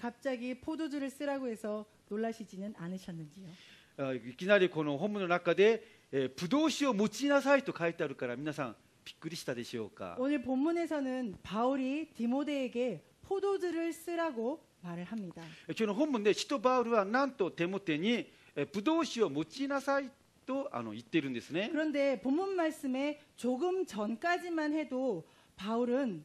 갑자기 포도주를 쓰라고 해서 놀라시지는 않으셨는지요? いきなりこの本文の中で、えー、葡萄酒を用いなさいと書いてあるから皆さんびっくりしたでしょうか 오늘 본문에서는 바울이 디모데에게 포도주를 쓰라고 말을 합니다. 今日の本文で使徒バウルはなんとデモテに、えー、葡萄酒を用いなさいとあの言っているんですね。 그런데 본문 말씀에 조금 전까지만 해도 바울은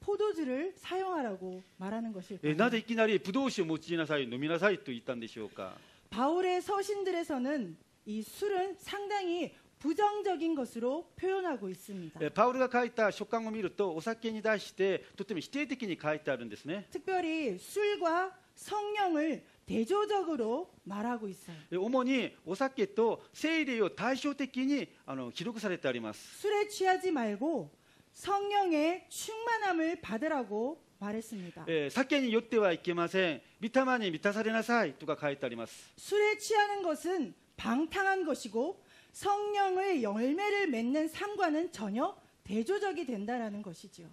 포도주를 사용하라고 말하는 것일까요? なぜいきなり葡萄酒を持ちなさい飲みなさいと言ったんでしょうか? 바울의 서신들에서는 이 술은 상당히 부정적인 것으로 표현하고 있습니다. 바울이 書いた書簡を見るとお酒に対してとても否定的に書いてあるんですね. 특별히 술과 성령을 대조적으로 말하고 있어요. 主にお酒と聖霊を対照的にあの記録されてあります. 술에 취하지 말고 성령의 충만함을 받으라고 말했습니다. 酒に酔ってはいけません。見たまに満たされなさいとか書いてあります. 술에 취하는 것은 방탕한 것이고 성령의 열매를 맺는 상관은 전혀 대조적이 된다라는 것이지요.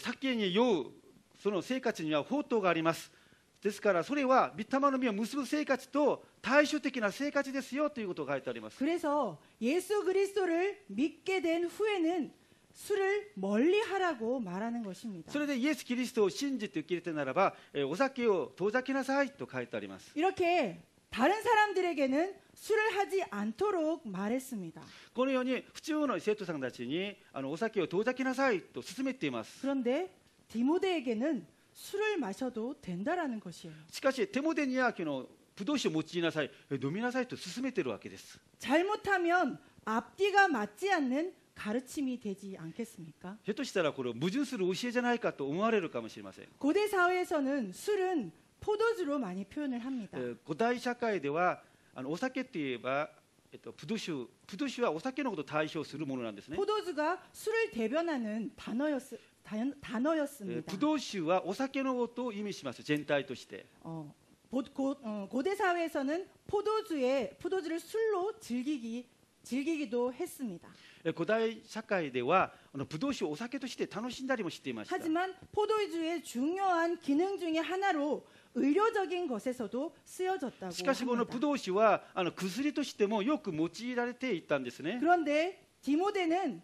酒に酔うその生活には法灯があります。ですからそれは御霊の実を結ぶ生活と対照的な生活ですよということが書いてあります。그래서 예수 그리스도를 믿게 된 후에는 술을 멀리 하라고 말하는 것입니다. それでイエス・キリストを信じて受け入れてならば、えーお酒を遠ざけなさいと書いてあります。 이렇게 다른 사람들에게는 술을 하지 않도록 말했습니다. このように府中の生徒さんたちにあのお酒を遠ざけなさいと勧めています。 그런데 디모데에게는 술을 마셔도 된다라는 것이에요. しかしテモデニア家の葡萄酒を用いなさい、え飲みなさいと勧めているわけです。잘못하면 앞뒤가 맞지 않는 가르침이 되지 않겠습니까? ひょっとしたらこれ矛盾する教えじゃないかと思われるかもしれません。 고대 사회에서는 술은 포도주로 많이 표현을 え 합니다. ー古代社会ではあのお酒といえば、えっと、プドシュプドシュはお酒のことを代表するものなんですね。 포도주가 술을 대변하는 단어였, 단, えー 단어였습니다. プドシュはお酒のことを意味します全体として。 어, 보- 고, 대 사회에서는 포도주의 포도주를 술로 즐기기 즐기기도 했습니다.古代社会ではあのブドウ酒をお酒として楽しんだりもしていました。 하지만 포도주의 중요한 기능 중의 하나로 의료적인 것에서도 쓰여졌다고 しかしこの 합니다. ブドウ酒はあの薬としてもよく用いられていたんですね。 그런데 디모데는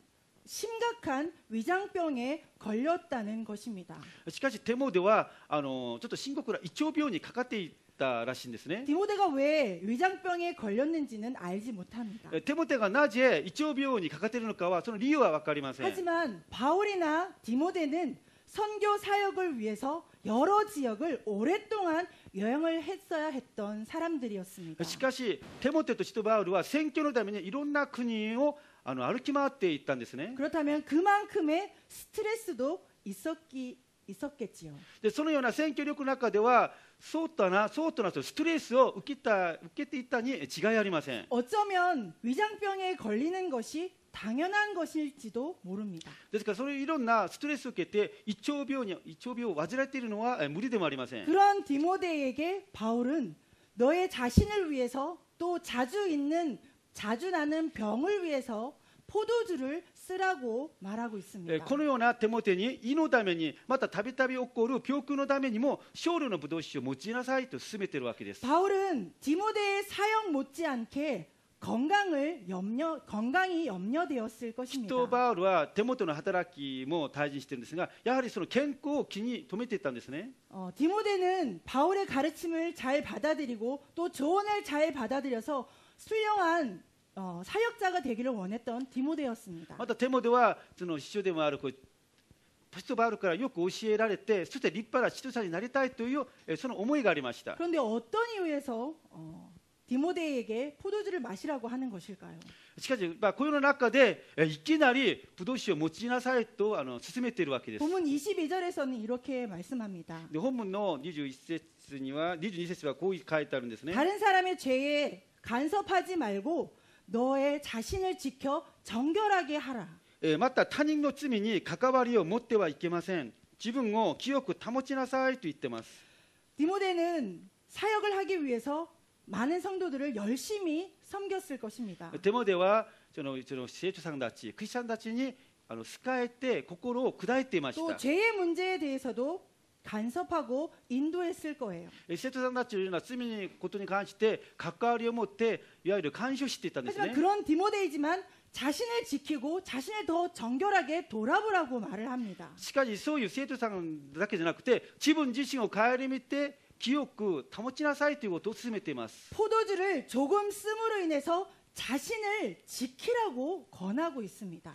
심각한 위장병에 걸렸다는 것입니다. しかしデモではあのちょっと深刻な胃腸病にかかっていたらしいんですね. 디모데가 왜 위장병에 걸렸는지는 알지 못합니다. 예, 디모데가 낮에 이치오비오에 가까테르노카와 그 이유가 わかりません. 하지만 바울이나 디모데는 선교 사역을 위해서 여러 지역을 오랫동안 여행을 했어야 했던 사람들이었습니다. しかし, 디모데와 시토바울は선교のためにいろんな国を歩き回っていったんですね.あの 그렇다면 그만큼의 스트레스도 있었기 있었겠지요. そのような選挙力の中では そうだな、そうだなとストレスを受けた受けていたに違いありません。어쩌면위장병에걸리는것이당연한것일지도모릅니다ですからそれいろんなストレスを受けて胃腸病に胃腸病を患っているのは無理でもありません。그런디모데에게바울은너의자신을위해서또자주있는자주나는병을위해서 포도주를 쓰라고 말하고 えー 있습니다. このような手元に胃のためにまたたびたび起こる病気のためにも少量のブドウ酒を持ちなさいと勧めてるわけです 바울은 디모데의 사형 못지않게 건강을 염려 건강이 염려되었을 キット 것입니다. バールは手元の働きも大事にしてるんですがやはりその健康を気に留めていったんですね 어, 디모데는 바울의 가르침을 잘 받아들이고 또 조언을 잘 받아들여서 훌륭한 어 사역자가 되기를 원했던 디모데였습니다. またデモではその師匠でもあるポストバルからよく教えられてそして立派な指導者になりたいというその思いがありました 그런데 어떤 이유에서 어, 디모데에게 포도주를 마시라고 하는 것일까요? しかし、まあ、この中で、いきなり、葡萄酒を持ちなさいと、あの、勧めているわけです。 본문 22절에서는 이렇게 말씀합니다. で、本文の21節には、22節はこう書いてあるんですね。 다른 사람의 죄에 간섭하지 말고 너의 자신을 지켜 정결하게 하라. えーまた他人の罪に関わりを持ってはいけません自分を清く保ちなさいと言ってます 디모데는 사역을 하기 위해서 많은 성도들을 열심히 섬겼을 것입니다. デモではそのその生徒さんたちクリスチャンたちにあの仕えて心を砕いていまし또 た 죄의 문제에 대해서도 간섭하고 인도했을 거예요. 切断だというような罪にことに関して関わりを持っていわゆる干渉していったんです 하지만 ね。 그런 디모데이지만 자신을 지키고 자신을 더 정결하게 돌아보라고 말을 합니다. しかしそういう生徒さんだけじゃなくて自分自身を顧みて清く保ちなさいということを勧めています。 포도주를 조금 씀으로 인해서 자신을 지키라고 권하고 있습니다.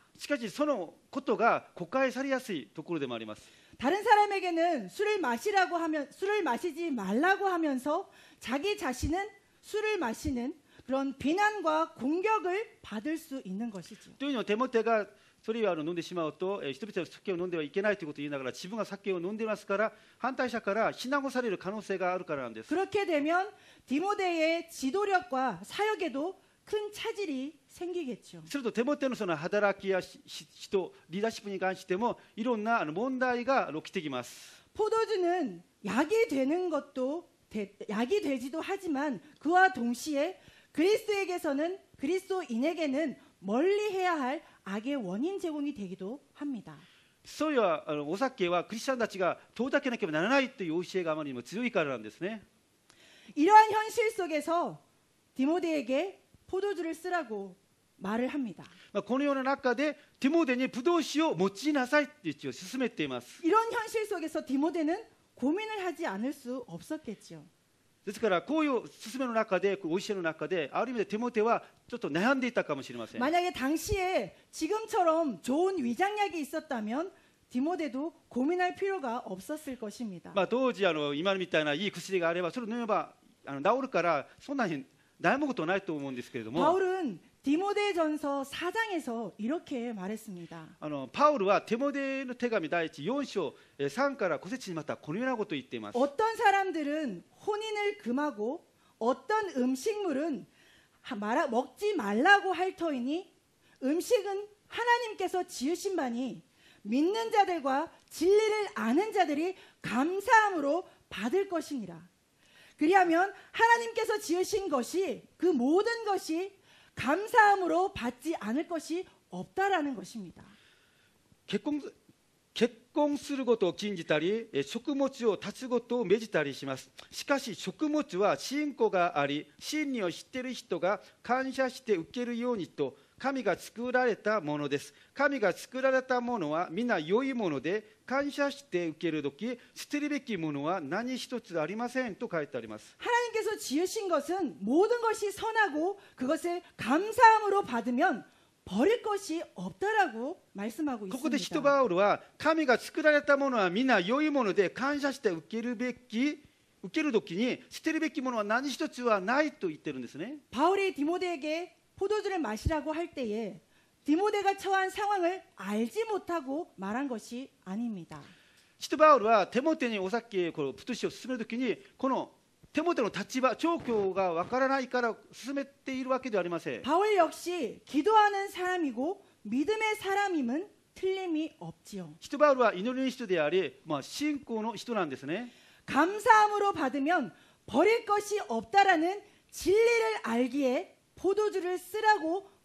しかしそのことが誤解されやすいところでもあります。 다른 사람에게는 술을 마시라고 하면 술을 마시지 말라고 하면서 자기 자신은 술을 마시는 그런 비난과 공격을 받을 수 있는 것이죠. というのはデモテがそれを飲んでしまうと人々は酒を飲んではいけないということを言いながら自分が酒を飲んでますから反対者から非難をされる可能性があるからなんです。그렇게되면 디모데의 지도력과 사역에도 큰 차질이 생기겠죠. すると手元のその働きや人、リーダーシップに関してもいろんな問題が起きてきます。 포도주는 약이 되는 것도 되, 약이 되지도 하지만 그와 동시에 그리스도에게서는 그리스도인에게는 멀리 해야 할 악의 원인 제공이 되기도 합니다. そういうお酒はクリスチャンたちが遠ざけなければならないという教えがあまりにも強いからなんですね。이러한현실속에서 디모데에게 포도주를 쓰라고 말을 합니다. この世の中でディモデに葡萄酒を持ちなさいって一応勧めています. 이런 현실 속에서 디모데는 고민을 하지 않을 수 없었겠죠. ですからこういう勧めの中で教えの中である意味でテモテはちょっと悩んでいたかもしれません。 만약에 당시에 지금처럼 좋은 위장약이 있었다면 디모데도 고민할 필요가 없었을 것입니다. まあ当時あの今みたいないい薬があればそれを飲めばあの治るからそんなにないもことないと思うんですけれ 바울은 디모데전서 4장에서 이렇게 말했습니다. あのパウルはテモデの手紙第一4章えー3から5節にまたこのようなことを言 어떤 사람들은 혼인을 금하고 어떤 음식물은 말아, 먹지 말라고 할 터이니 음식은 하나님께서 지으신 바니 믿는 자들과 진리를 아는 자들이 감사함으로 받을 것이니라. 그리하면하나님께서지으신것이그모든것이감사함으로받지않을것이없다라는것입니다結婚することを禁じたり、食物を断つことを命じたりします。しかし、食物は信仰があり、真理を知っている人が感謝して受けるようにと、神が作られたものです。神が作られたものは皆良いもので、感謝して受ける時捨てるべきものは何一つありませんと書いてあります。ここで使徒バウルは神が作られたものは皆良いもので感謝して受けるべき受ける時に捨てるべきものは何一つはないと言ってるんですね。마시라고할때에 디모데가 처한 상황을 알지 못하고 말한 것이 아닙니다. シトバウルは手元にお酒をプトシを進めるときにこの手元の立場状況がわからないから進めているわけではありません。 바울 역시 기도하는 사람이고 믿음의 사람임은 틀림이 없지요. シトバウルは祈りの人であり、まあ、信仰の人なんですね。 감사함으로 받으면 버릴 것이 없다라는 진리를 알기에 포도주를 쓰라고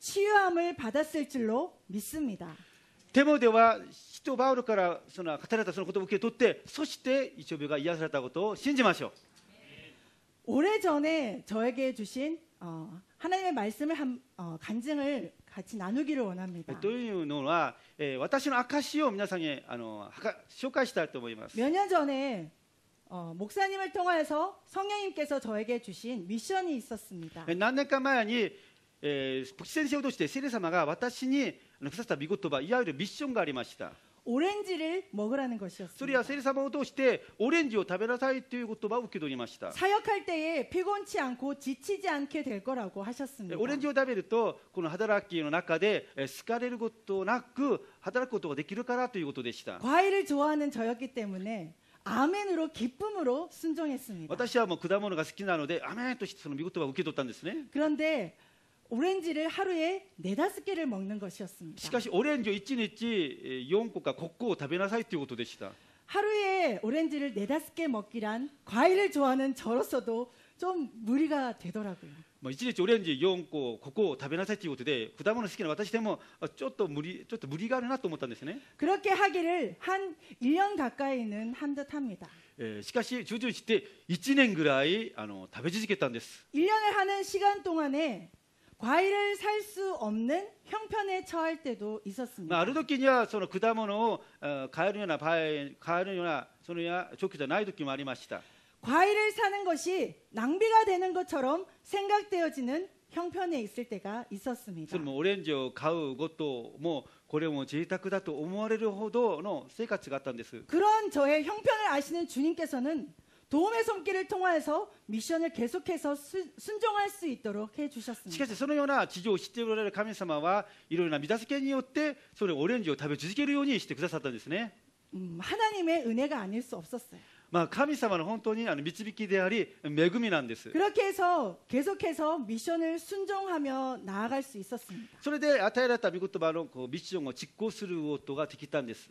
치유함을 받았을 줄로 믿습니다. テモデは使徒バウルからその語られたその言葉を受け取ってそして一病が癒されたことを信じましょう。 오래전에 저에게 주신 어, 하나님의 말씀을 한, 어, 간증을 같이 나누기를 원합니다. というのは、えー、私の証しを皆さんにあのはか紹介したいと思います。몇 년 전에 어, 목사님을 통해서 성령님께서 저에게 주신 미션이 있었습니다. 何年か前にえー、国先生を通して聖霊様が私にくさった御言葉いわゆるミッションがありました。オレンジ를먹으라는것이었습니다それは聖霊様を通してオレンジを食べなさいという言葉を受け取りました。사역할때에피곤치않고지치지않게될거라고하셨습니 다。 オレンジを食べるとこの働きの中でかれることなく働くことができるからということでした。과일을좋아하는저였기때문에아멘으로기쁨으로순종했습니다私はもう果物が好きなのでアメンとしてその御言葉を受け取ったんですね。그런데 오렌지를 하루에 네다섯 개를 먹는 것이었습니다. しかしオレンジを1日4個か5個を食べなさいということでした。 하루에 오렌지를 네다섯 개 먹기란 과일을 좋아하는 저로서도 좀 무리가 되더라고요. 1日オレンジ4個、ここを食べなさいということで、果物好きな私でもちょっと無理、ちょっと無理があるなと思ったんですね。그렇게하기를한1년가까이는한듯합니 다。 えー、しかし、従順して1年ぐらいあの食べ続けたんです。1년을하는시간동안에 과일을 살 수 없는 형편에 처할 때도 있었습니다. まあ、ある時にはその果物を、えー、買えるような場合買えるようなそのような状況じゃない時もありました。 과일을 사는 것이 낭비가 되는 것처럼 생각되어지는 형편에 있을 때가 있었습니다. それもオレンジを買うこともこれも贅沢だと思われるほどの生活があったんです。 그런 저의 형편을 아시는 주님께서는 しかしそのような地上を知っておられる神様は、いろいろな見助けによって、それオレンジを食べ続けるようにしてくださったんですね。まあ、神様の本当にあの導きであり恵みなんです。それで与えられた御言葉のこうミッションを実行することができたんです。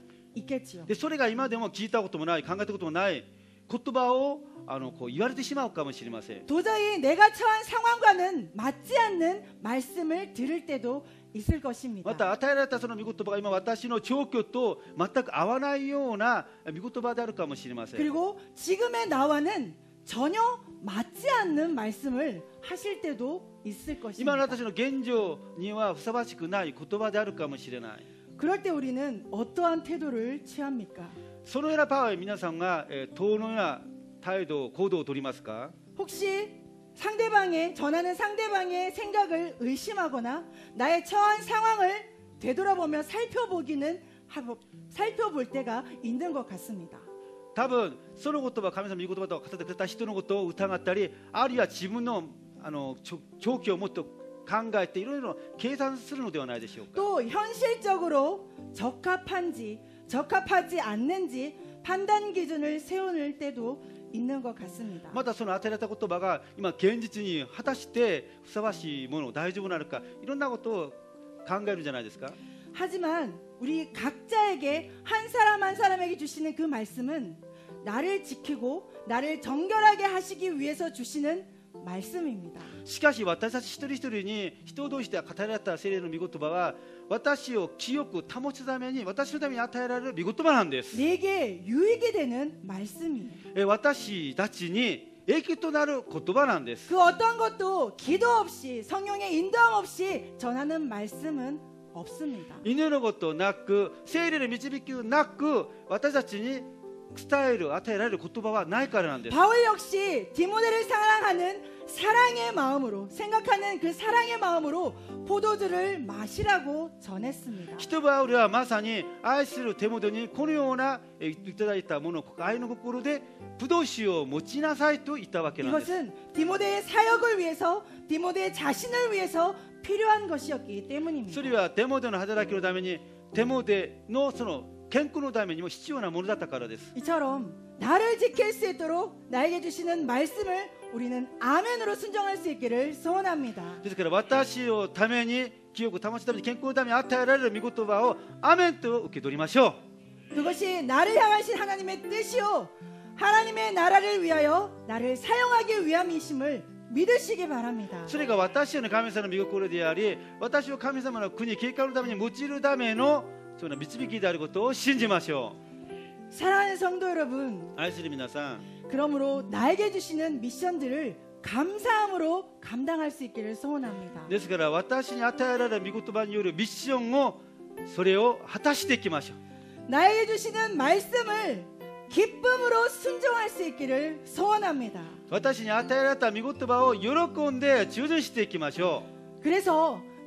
있겠지요.でそれが今でも聞いたこともない考えたこともない言葉をあのこう言われてしまうかもしれません。 도저히 내가 처한 상황과는 맞지 않는 말씀을 들을 때도 있을 것입니다. また与えられたその御言葉が今私の状況と全く合わないような御言葉であるかもしれません。 그리고 지금의 나와는 전혀 맞지 않는 말씀을 하실 때도 있을 今 것입니다. 私の現状にはふさわしくない言葉であるかもしれない。 그럴 때 우리는 어떠한 태도를 취합니까? そのような場合皆さんが、えー、どのような態度行動をとりますか 혹시 상대방의 전하는 상대방의 생각을 의심하거나 나의 처한 상황을 되돌아보며 살펴보기는 하고 살펴볼 때가 있는 것 같습니다. 多分その言葉神様の言葉と語ってくれた人のことを疑ったりあるいは自分のあの状況をもっと 考えていろいろ計算するのではないでしょうか또현실적으로적합한지적합하지않는지판단기준을세우때도있는것같습니다またその与えられた言葉が今現実に果たしてふさわしいもの大丈夫なのかいろんなことを考えるじゃないですか하지만우리각자에게한사람한사람에게주시는그말씀은나를지키고나를정결하게하시기위해서주시는 말씀입니다しかし私たち一人一人に人同士で語られた聖霊の御言葉は私を清く保つために私のために与えられる御言葉なんです。 내게 유익이 되는 말씀이에요. え私たちに益となる言葉なんです。그 어떤 것도 기도 없이 성령의 인도함 없이 전하는 말씀은 없습니다. 祈ることなく、聖霊の導きなく、私たちに 스타일을 아타이라를 고토바가 나이까라는데 바울 역시 디모데を 사랑하는 사랑의 마음으로 생각하는 그 사랑의 마음으로 포도주를 마시라고 전했습니다. 히토바울이와 마사니 아이스를 데모더니 코니오나 이다다 모노 그 아이노 고꾸로데 부도시오 못지나사이또 뭐, 있다 밖에 이것은 디모데의 사역을 위해서 디모데 자신을 위해서 필요한 것이었기 때문입니다. それはデモでの働きのためにデモでのその 健康のためにも必要なものだったからです。이처럼나를지킬수있도록나에게주시는말씀을우리는아멘으로순종할수있기를소원합니 다. ですから私をために記憶を保つために健康のために与えられる御言葉をアメンと受け取りましょう。그것이나를향하신하나님의뜻이요 하나님의 나라를 위하여 나를 사용하기 위함이심을 믿으시기 바랍니다. それが私の神様の御心であり、私を神様の国計画のために用いるための、うん そういうの導きであることを信じましょう。사랑하는성도여러분愛する皆さん。그러므로나에게주시는미션들을 감사함으로 감당할 수 있기를 소원합니다. ですから私に与えられた御言葉によるミッションをそれを果たしていきましょう. 나에게 주시는 말씀을 기쁨으로 순종할 수 있기를 소원합니다. 私に与えられた御言葉を喜んで従順していきましょう. 그래서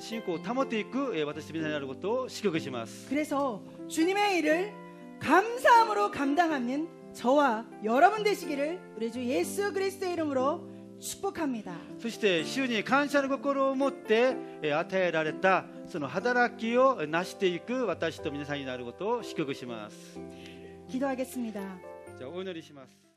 信仰を保っていく私たちみんなになることを祝福します。그래서주님의일을감사함으로감당하는저와여러분되시기를우리주예수그리스도의이름으로축복합니다そして主に感謝の心を持って与えられたその働きを成していく私と皆さんになることを祝福します。기도하겠습니다자오늘이します